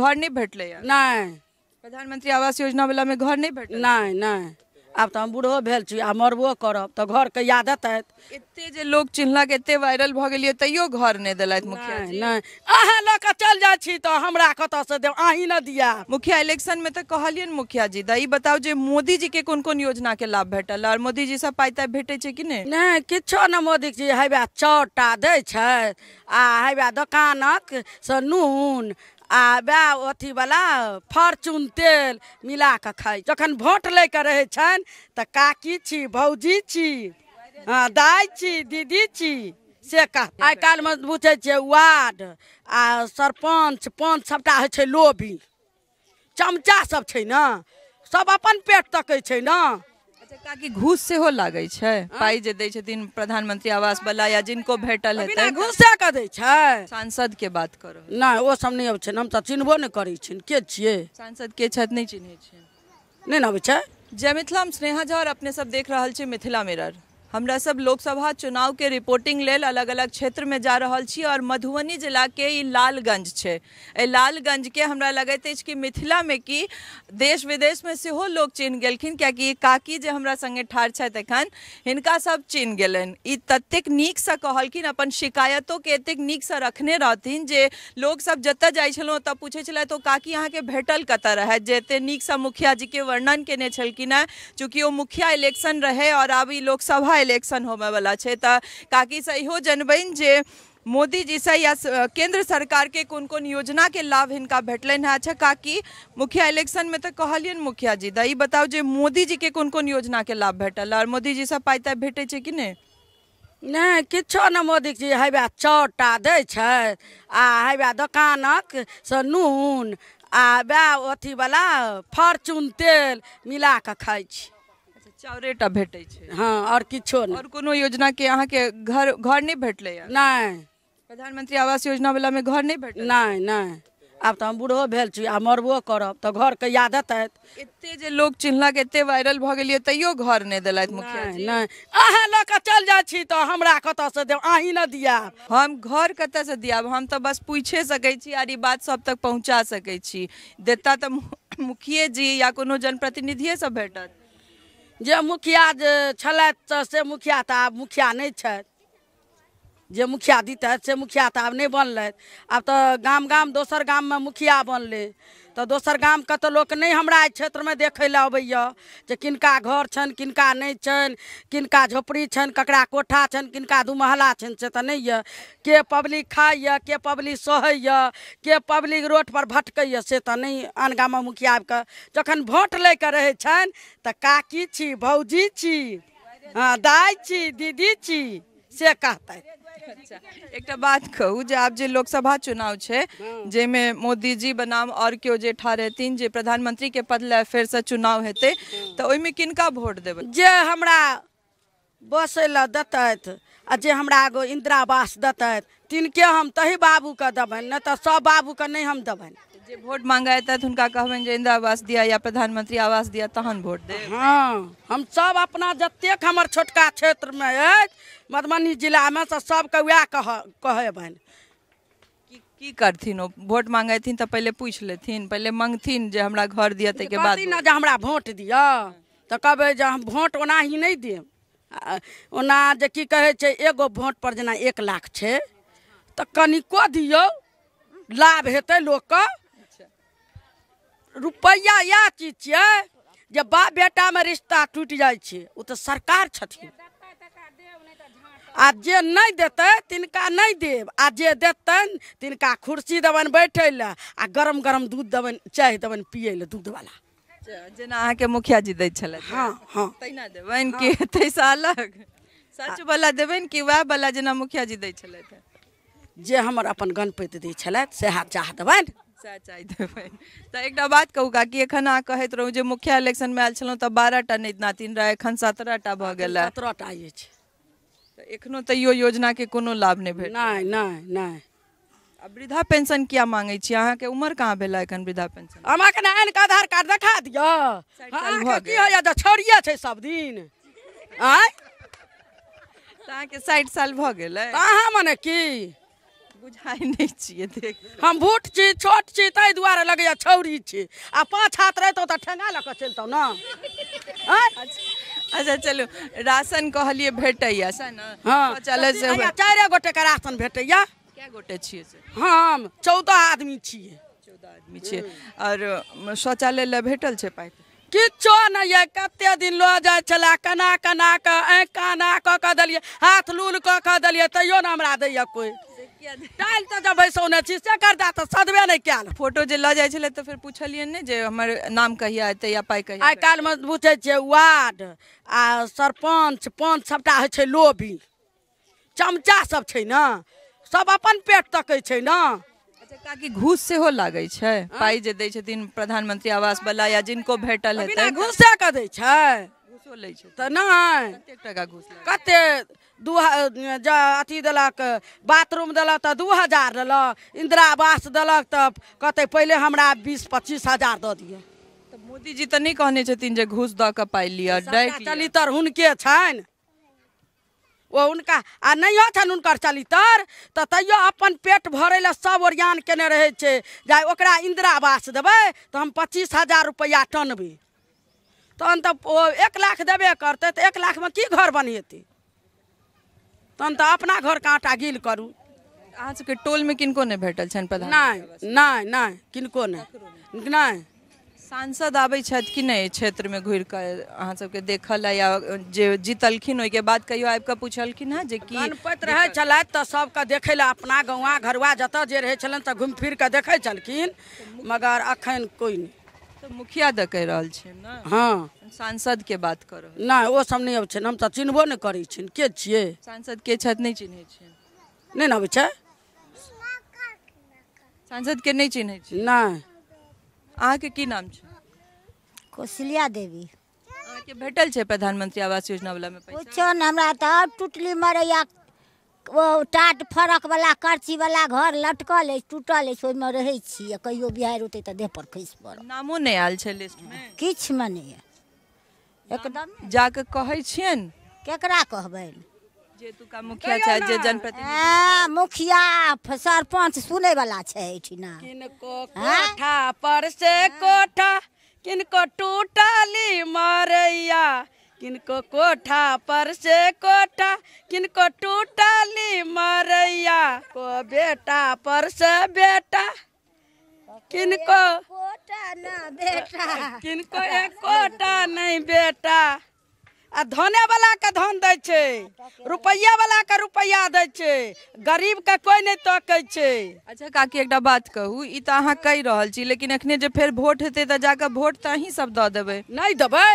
घर नहीं भेटले नहीं प्रधानमंत्री आवास योजना वाला में घर नहीं भेट नहीं नहीं आब तो हम बूढ़ो भेल छी आ मरबो करब तो घर के यादत आयत इतने जे लोग के एते वायरल भ गेलिए तैयो घर नहीं दिल मुखिया जी नहीं अहाँ लक चल जा छी तो हमरा कत से दे आही न दिया मुखिया इलेक्शन में तो कहलियन मुखिया जी दई बताओ जे मोदी जी के कोन कोन योजना के लाभ भेटल और मोदी जी सब पाई भेटे छै कि नहीं नहीं किछो न मोदी जी हेबे चौटा दै छै आ हेबे दुकानक से नून आ वह अथी वाला फॉर्चून तेल मिला के खाई जखन वोट लैके रहै छनि तऽ काकी छी भौजी छी हँ दाइ छी दीदी छी से कह आइ में बुझे छियै वार्ड आ सरपंच पंच सबटा होइ छै लोभी चमचा सब छै ने सभ अपन पेट तकै छै ने ताकि घूस से हो लागे छै हाँ। पाई जे दै छथिन प्रधानमंत्री आवास वाला या जिनको भेटल है हेतै घूस से का दै छै सांसद के बात करो ना ओ सब नहि अब छै हम त चिन्हबो नहि करै छियनि के छियै सांसद के छथि नहि चिन्है छियनि नहि ने अबै छै जय मिथिला हम स्नेहा झा और अपने सब देख रहल छी मिथिला मिरर हमरा सब लोकसभा चुनाव के रिपोर्टिंग लेल अलग अलग क्षेत्र में जा रहल छी और मधुबनी जिला के ई लालगंज है लालगंज के हमरा लगैत अछि कि मिथिला में कि देश विदेश में सेहो लोग चिन्ह गेलखिन कि काकी जे हमरा संगे ठाढ़ छथि हिनका सब चिन्ह गेलनि ई निक से कहलखिन अपन शिकायतों के एतेक से रखने रहथिन जे लोक सब जतऽ जाइ छलहुँ ओतऽ पूछै छलथि ओ काकी भेटल कतऽ रह जे एते से मुखिया जी के वर्णन केने छलखिन चूँकि वो मुखिया इलेक्शन रहे और आब ई लोकसभा લોકસભા ઇલેક્શન હોમેવાલા છે त काकी सहो जनबन जे मोदी जी से या केंद्र सरकार के कौन कौन योजना के लाभ इनका भेटलन है अच्छा काकि मुखिया इलेक्शन में तो कहलियन मुखिया जी दई बताओ जे मोदी जी के कौन कौन योजना के लाभ भेटल और मोदी जी से पाई तय भेटे कि नहीं नहीं किछो न मोदी जी है वह दै छै आ हेबे दोकानक से नून आ वह अथी वाला फॉर्चून तेल मिला के खाई चाउरे टा भेटे हाँ और किछो और कोनो योजना के यहाँ के घर घर नहीं भेट नहीं प्रधानमंत्री आवास योजना वाला में घर नहीं भेटल नहीं नहीं आब तो हम बूढ़ो भेल छी आ मरबो करब घर के याद एतैत इतने जे लोक के इतने वायरल भऽ गेलियै तैयो घर नहीं दिल मुखिया जी नहि अहाँ लऽ कऽ चलि जाइ छी तऽ हमरा कतऽसँ हम घर से दिया हम तो बस पूछे सकै छी आर ई बात सब तक पहुँचा सकै छी देता तऽ मुखिया जी या कोनो जनप्रतिनिधिये से भेटत जे मुखिया जे से मुखिया तो आब मुखिया नहीं जे मुखिया दीत से मुखिया तो आब नहि बनलथि आब तऽ गाम गाम दोसर में मुखिया बनलै तो दोसर गाम के तो लोग नहीं हमारा क्षेत्र में देखे लए अबैए किनका घर छा किनका नहि किनका झोपड़ी छनि ककरा कोठा छनि किनका दू महला छनि से तो नहीं है के पब्लिक खाइए के पब्लिक सहैए के पब्लिक रोड पर भटक से तो नहीं आन गामक मुखिया आबि जखन भोट लैके रहे काकी छी भौजी छी हाँ दाई छी दीदी छी से कहते अच्छा बात कहू जो आप जो लोकसभा चुनाव है जैमें मोदी जी बनाम और क्यों जे ठाढ़ रहथिन जो प्रधानमंत्री के पद फिर से चुनाव हेतै तऽ में किनका वोट देव जे हमरा बस लए देतथि आ जे दत एगो तिनके हम तही देवन न तो सब बाबू का नहीं हम देवन जे वोट मांगा तो उनका कहबनि इंदिरा आवास दिया या प्रधानमंत्री आवास दिया तहन वोट दे हाँ हम सब अपना जतेक हमर छोटका क्षेत्र में है मधुबनी जिला में से सबके वएह कह कहबनि की, की करथिन ओ वोट मांगेथिन तऽ पहिले पूछि लेथिन पहिले मंगथिन जो हमरा घर दिअ के बाद ना जे हमरा वोट दिया तो कहबै जे हम वोट ओनाही नहि ओना जे की एगो एक लाख छै तो कनिको दियो लाभ हेतै लोकके रुपया इएह चीज छे जे बेटा में रिश्ता टूट जाइ छै सरकार आ जे नहीं देते तिनका नहीं दे आ जे देतनि तिनका कुर्सी देवन बैठे लए आ गरम गरम दूध देवन चाय देबनि पियै दूध वाला अच्छा, जेना अहाँके मुखिया जी दै छले हां हां तैना देवन के तैसा अलग सच वाला देवन देबनि वा वाला जेना मुखिया जी दै छले जे हमर अपन गणपति दै से हाथ चाह देवन तो तो एक बात कहू का एखन अहाँ कहैत रहू जो मुखिया इलेक्शन में छलहुँ तऽ बारह टा नहीं नातिन रहए एखन सत्रह टा भऽ सत्रह टा अछि तऽ एखनहु तैयो योजनाके कोनो लाभ नहीं भेट नहि वृद्धा पेंशन किया मांगे छी अहाँ के उम्र कहाँ भेल अखन वृद्धा पेंशन हमरा के आन के आधार कार्ड देखा दिअ अहाँके की होइए तऽ छोड़िए छै सब दिन आँय तऽ अहाँके साठि साल भऽ गेलै अहाँ मने की बुझाई नहीं छियै देख हम बूट छी छोट छी दुआरे छौरी छी आ पाँच हाथ रहितहुँ तऽ लऽ कऽ अच्छा चलो राशन कहलियै भेटैया से ने हँ से चारि राशन भेटैया गोटे से हम चौदह आदमी छियै चौदह आदमी छियै शौचालय लए भेटल छै पाइ दिन लऽ जाए हाथ लूल कऽ दलिए तैयो ना हमरा दैए टाइल तो जब बैसौने से कर्जा सदबे नहीं कयल फोटो जे लऽ जाइ छलै ने जे हमर नाम कहिया एतै या पाइ कहिया आइ काल्हिमे बुझै छियै वार्ड आ सरपंच पंच सबटा होइ छै लोभी चमचा सब छे ना सब अपन पेट तक ना ने ताकि अच्छा, घूस हो लागै छे पाई जे दै छथिन प्रधानमंत्री आवास वाला या जिनको भेटल घूस घूसे क दे छे घूसो लै अथी देलक बाथरूम देलक तऽ दू हजार दल इंदिरा आवास देलक कत पहले पहिले हमरा बीस पच्चीस हजार दऽ दिअ मोदी जी तऽ कहने जे घूस दाई लिया चलितर हे वो उनका आ नहीं छनि चलितर तैयो अपन पेट भर सब सभ ओरियान केने रहे छै ओकरा आवास देवे तो हम पच्चीस हजार रुपया टनबी तहन तो ओ एक लाख देबे करते तो एक लाख में की घर बनेतै तहन तो अपना घर का आटा गील करू अहाँ सबके में किनको नहीं भेटल छन प्रधान नहीं नहीं नहीं किनको नहीं नहीं सांसद आबे छथि कि नहीं नहि क्षेत्रमे घुरि कऽ अहाँ सबके देखल लए या जे जीतलखिन ओहिके बाद कहियो आबि कऽ पुछलखिन हँ जे कि गणपति रहै छलथि तऽ सबके देखै लए अपना गौआ घरवा जत जे रहै छलनि तऽ घूम फिर कऽ देखै छलखिन मगर अखन कोई नहीं मुखिया दऽ कह रहा हाँ सांसद के बात कऽ रहल नहि ओसभ नहि अबैत छनि हमसभ चिन्हबो नहीं करैत के सांसद के नहीं नहि चिन्हैत छियनि की नाम देवी भेटल प्रधानमंत्री आवास योजना वाला में पैसा हमरा फरक वाला करची वाला घर लटकल अछि टूटल अछि ओहिमे रहै छी आ कहियो बिहारि ओतै तऽ देहपर खसि नामो नहीं आयल छै लिस्टमे किछुमे नहि यऽ एकदम जाके कहै छियनि केकरा कहबनि जेतुका मुखिया छथि जे जनप्रतिनिधि मुखिया सरपञ्च सुनैवला छै एहिठिना किनको कोठा पर से कोठा किनको टूटली मरैया किनको कोठा पर से कोठा किनको टूटली मरैया को बेटा पर से बेटा किनको कोठा ना बेटा किनको एक कोठा नहीं बेटा आ धने वाला के धन दे छै रुपैया वाला के रुपैया दे छै गरीब के कोई नहीं तोकै छै अच्छा काकी एकटा बात कहू ई त अहाँ कहि रहल छी लेकिन अखने जे फेर वोट हेतै त जाके वोट त अहीं सब द देबै नहीं दबे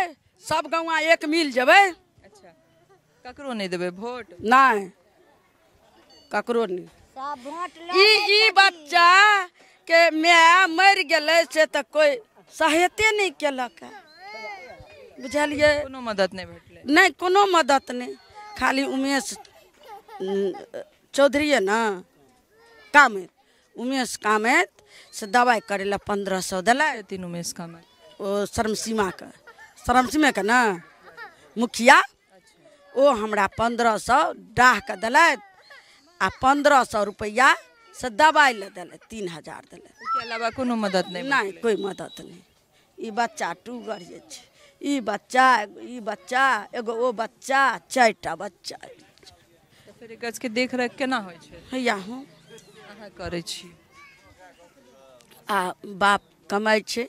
सब गाँव एक मिल जब अच्छा ककरो नहीं देवे वोट नहीं ककरो नहीं ई बच्चा के माय मर गए से तो कोई सहायते नहीं कलक बुझलिए मदद नहीं नहीं कोनो मदद नहीं खाली उमेश चौधरी है ना कामेत उमेश कामत से दवाई करे ला पंद्रह सौ दिला उमेश कामेत वो शर्म सीमा का शरमचमे के ना मुखिया ओ हमरा पंद्रह सौ डाह के दल आ पंद्रह सौ रुपया से दवाई ले दल तीन हजार दल अलावा कोनो मदद नहीं नहीं कोई मदद नहीं ई बच्चा टूगर जे छे ई बच्चा ई बच्चा एगो वो बच्चा चार बच्चा तो के देख रेख के ना हो हैया आ बाप कमाई छै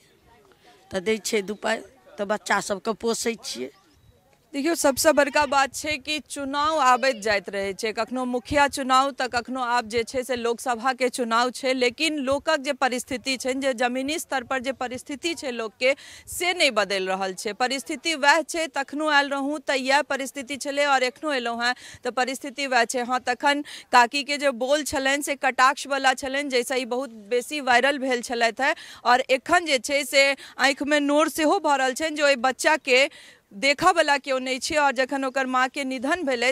तऽ दै दू पाई तऽ बच्चा सभके पोसै छियै देखियौ सबसे बड़का बात छै कि चुनाव आबैत जात रहै छै कखनो मुखिया चुनाव तो कखनो आब जे छै से के चुनाव छै लेकिन लोकक जे परिस्थिति छनि जे जमीनी पर जे परिस्थिति छै के से नहीं बदल रहल छै परिस्थिति वह छै तखनो आयल रहू त इएह परिस्थिति छलै और एखनो एलहुँ हेँ तऽ परिस्थिति वह छै हँ तखन के जे बोल छलन से वाला छलन जैसे ई बहुत बेसी वायरल भेल छलथि हे और एखन जे छै से में नोर सेहो भऽ रहल छनि जे बच्चा के देखा वाला के नहीं और जखन माँ के निधन भेलै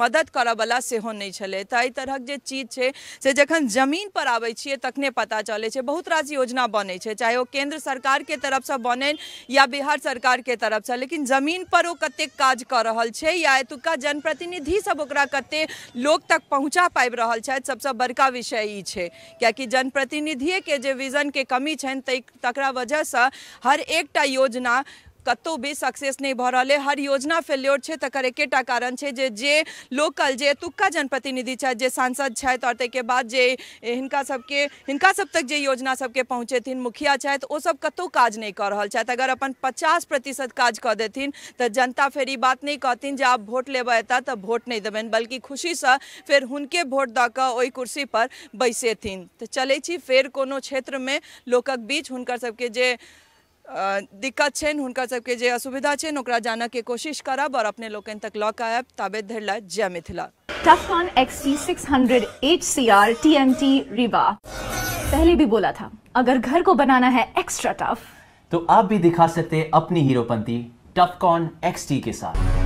मदद करऽ वाला सेहो नहि छलै जे चीज है से जखन जमीन पर आबे तखने पता चले बहुत रास योजना बने चाहे वो केंद्र सरकार के तरफ से बने या बिहार सरकार के तरफ से लेकिन जमीन पर वो कतेक काज कर रहल छै या एतुका जनप्रतिनिधि सब ओकरा कते तक पहुँचा पाबि रहल छथि सबसे बड़का विषय ई छै कियाकि जनप्रतिनिधिए के जे विजन के कमी छनि तकरा से हर एकटा योजना कतौ भी सक्सेस नहीं भऽ रहल अइ हर योजना फेल्योर छै तकर एकेटा कारण छै जे जे लोकल जे एतुका जनप्रतिनिधि छथि जे सांसद छथि आओर ताहिके बाद जे हिनका सबके हिनका सब तक जे योजना सभके पहुँचेथिन मुखिया छथि सब कतौ काज नहि कऽ रहल छथि अगर अपन पचास प्रतिशत काज कऽ देथिन तऽ जनता फेर ई बात नहि कहथिन जे आब भोट लेबय एतऽ तऽ भोट नहि देबनि बल्कि खुशीसँ फेर हुनके भोट दऽ कऽ ओहि कुर्सीपर बैसेथिन तऽ चलैत छी फेर कोनो क्षेत्रमे लोकक बीच हुनकर सबके जे दिक्कत छन हुनका सबके जे असुविधा छन ओकरा जाने के कोशिश करब और अपने लोकन तक लौ के आयब ताबे धरि ला जय मिथिला टफन एक्सटी टी एम टी रिबा पहले भी बोला था अगर घर को बनाना है एक्स्ट्रा टफ तो आप भी दिखा सकते हैं अपनी हीरोपंती टफकॉन एक्सटी के साथ